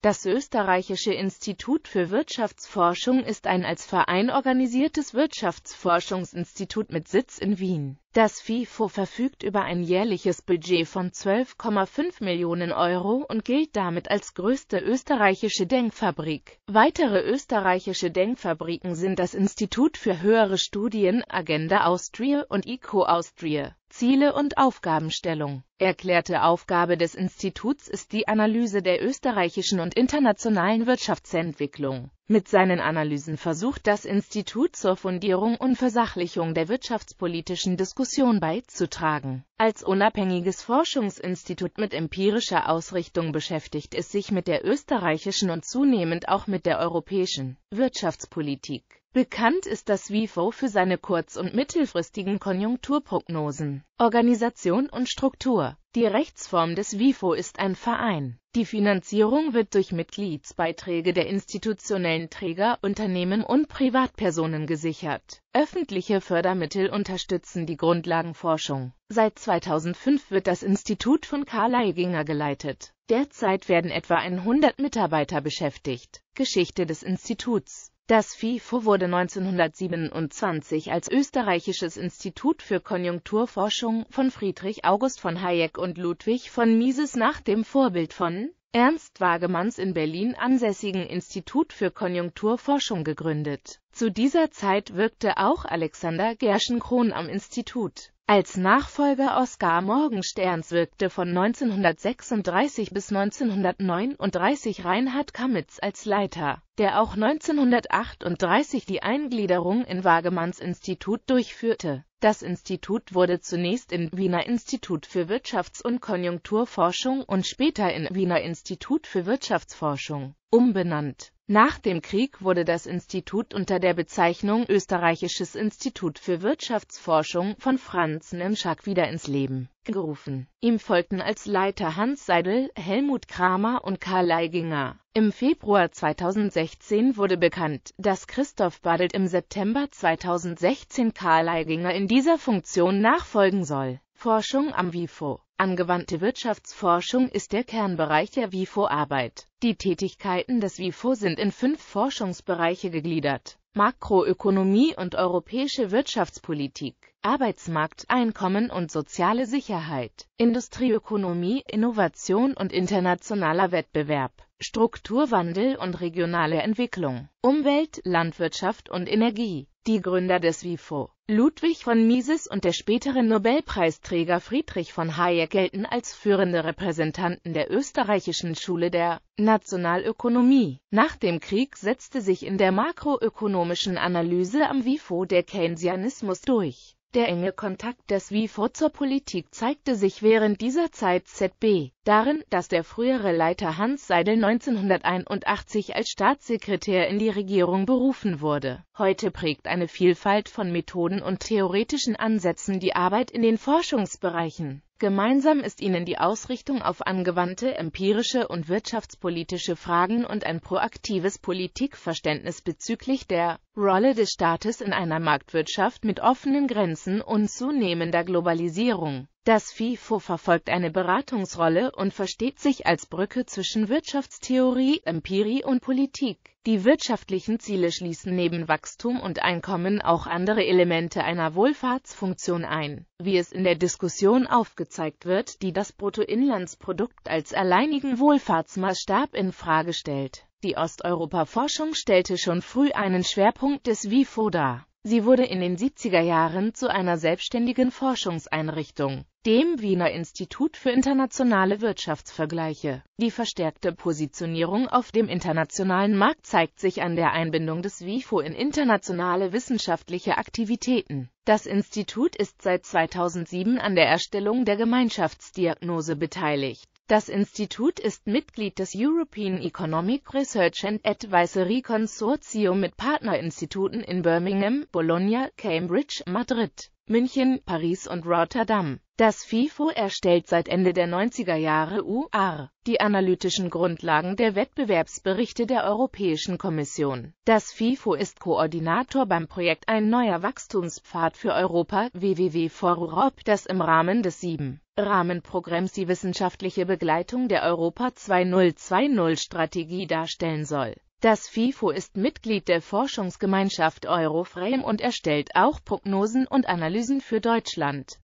Das Österreichische Institut für Wirtschaftsforschung ist ein als Verein organisiertes Wirtschaftsforschungsinstitut mit Sitz in Wien. Das FIFO verfügt über ein jährliches Budget von 12,5 Millionen Euro und gilt damit als größte österreichische Denkfabrik. Weitere österreichische Denkfabriken sind das Institut für höhere Studien Agenda Austria und ICO Austria. Ziele und Aufgabenstellung. Erklärte Aufgabe des Instituts ist die Analyse der österreichischen und internationalen Wirtschaftsentwicklung. Mit seinen Analysen versucht das Institut zur Fundierung und Versachlichung der wirtschaftspolitischen Diskussion beizutragen. Als unabhängiges Forschungsinstitut mit empirischer Ausrichtung beschäftigt es sich mit der österreichischen und zunehmend auch mit der europäischen Wirtschaftspolitik. Bekannt ist das WIFO für seine kurz- und mittelfristigen Konjunkturprognosen. Organisation und Struktur Die Rechtsform des WIFO ist ein Verein. Die Finanzierung wird durch Mitgliedsbeiträge der institutionellen Träger, Unternehmen und Privatpersonen gesichert. Öffentliche Fördermittel unterstützen die Grundlagenforschung. Seit 2005 wird das Institut von Karl Eiginger geleitet. Derzeit werden etwa 100 Mitarbeiter beschäftigt. Geschichte des Instituts das FIFO wurde 1927 als Österreichisches Institut für Konjunkturforschung von Friedrich August von Hayek und Ludwig von Mises nach dem Vorbild von Ernst Wagemanns in Berlin ansässigen Institut für Konjunkturforschung gegründet. Zu dieser Zeit wirkte auch Alexander Gerschenkron am Institut. Als Nachfolger Oskar Morgensterns wirkte von 1936 bis 1939 Reinhard Kamitz als Leiter, der auch 1938 die Eingliederung in Wagemanns Institut durchführte das Institut wurde zunächst im Wiener Institut für Wirtschafts- und Konjunkturforschung und später in Wiener Institut für Wirtschaftsforschung umbenannt nach dem Krieg wurde das Institut unter der Bezeichnung Österreichisches Institut für Wirtschaftsforschung von Franz Nemschak wieder ins Leben gerufen. Ihm folgten als Leiter Hans Seidel, Helmut Kramer und Karl Leiginger. Im Februar 2016 wurde bekannt, dass Christoph Badelt im September 2016 Karl Leiginger in dieser Funktion nachfolgen soll Forschung am WIFO. Angewandte Wirtschaftsforschung ist der Kernbereich der WIFO-Arbeit. Die Tätigkeiten des WIFO sind in fünf Forschungsbereiche gegliedert. Makroökonomie und europäische Wirtschaftspolitik, Arbeitsmarkt, Einkommen und soziale Sicherheit, Industrieökonomie, Innovation und internationaler Wettbewerb, Strukturwandel und regionale Entwicklung, Umwelt, Landwirtschaft und Energie. Die Gründer des WIFO, Ludwig von Mises und der spätere Nobelpreisträger Friedrich von Hayek gelten als führende Repräsentanten der österreichischen Schule der Nationalökonomie. Nach dem Krieg setzte sich in der makroökonomischen Analyse am WIFO der Keynesianismus durch der enge Kontakt des WIFO zur Politik zeigte sich während dieser Zeit ZB darin, dass der frühere Leiter Hans Seidel 1981 als Staatssekretär in die Regierung berufen wurde. Heute prägt eine Vielfalt von Methoden und theoretischen Ansätzen die Arbeit in den Forschungsbereichen. Gemeinsam ist ihnen die Ausrichtung auf angewandte, empirische und wirtschaftspolitische Fragen und ein proaktives Politikverständnis bezüglich der Rolle des Staates in einer Marktwirtschaft mit offenen Grenzen und zunehmender Globalisierung das FIFO verfolgt eine Beratungsrolle und versteht sich als Brücke zwischen Wirtschaftstheorie, Empirie und Politik. Die wirtschaftlichen Ziele schließen neben Wachstum und Einkommen auch andere Elemente einer Wohlfahrtsfunktion ein, wie es in der Diskussion aufgezeigt wird, die das Bruttoinlandsprodukt als alleinigen Wohlfahrtsmaßstab in Frage stellt. Die Osteuropa-Forschung stellte schon früh einen Schwerpunkt des WIFO dar Sie wurde in den 70er Jahren zu einer selbstständigen Forschungseinrichtung, dem Wiener Institut für internationale Wirtschaftsvergleiche. Die verstärkte Positionierung auf dem internationalen Markt zeigt sich an der Einbindung des WIFO in internationale wissenschaftliche Aktivitäten. Das Institut ist seit 2007 an der Erstellung der Gemeinschaftsdiagnose beteiligt das Institut ist Mitglied des European Economic Research and Advisory Consortium mit Partnerinstituten in Birmingham, Bologna, Cambridge, Madrid, München, Paris und Rotterdam. Das FIFO erstellt seit Ende der 90er Jahre UR die analytischen Grundlagen der Wettbewerbsberichte der Europäischen Kommission. Das FIFO ist Koordinator beim Projekt Ein neuer Wachstumspfad für Europa www.forurop, das im Rahmen des 7. Rahmenprogramms die wissenschaftliche Begleitung der Europa 2020 Strategie darstellen soll. Das FIFO ist Mitglied der Forschungsgemeinschaft Euroframe und erstellt auch Prognosen und Analysen für Deutschland.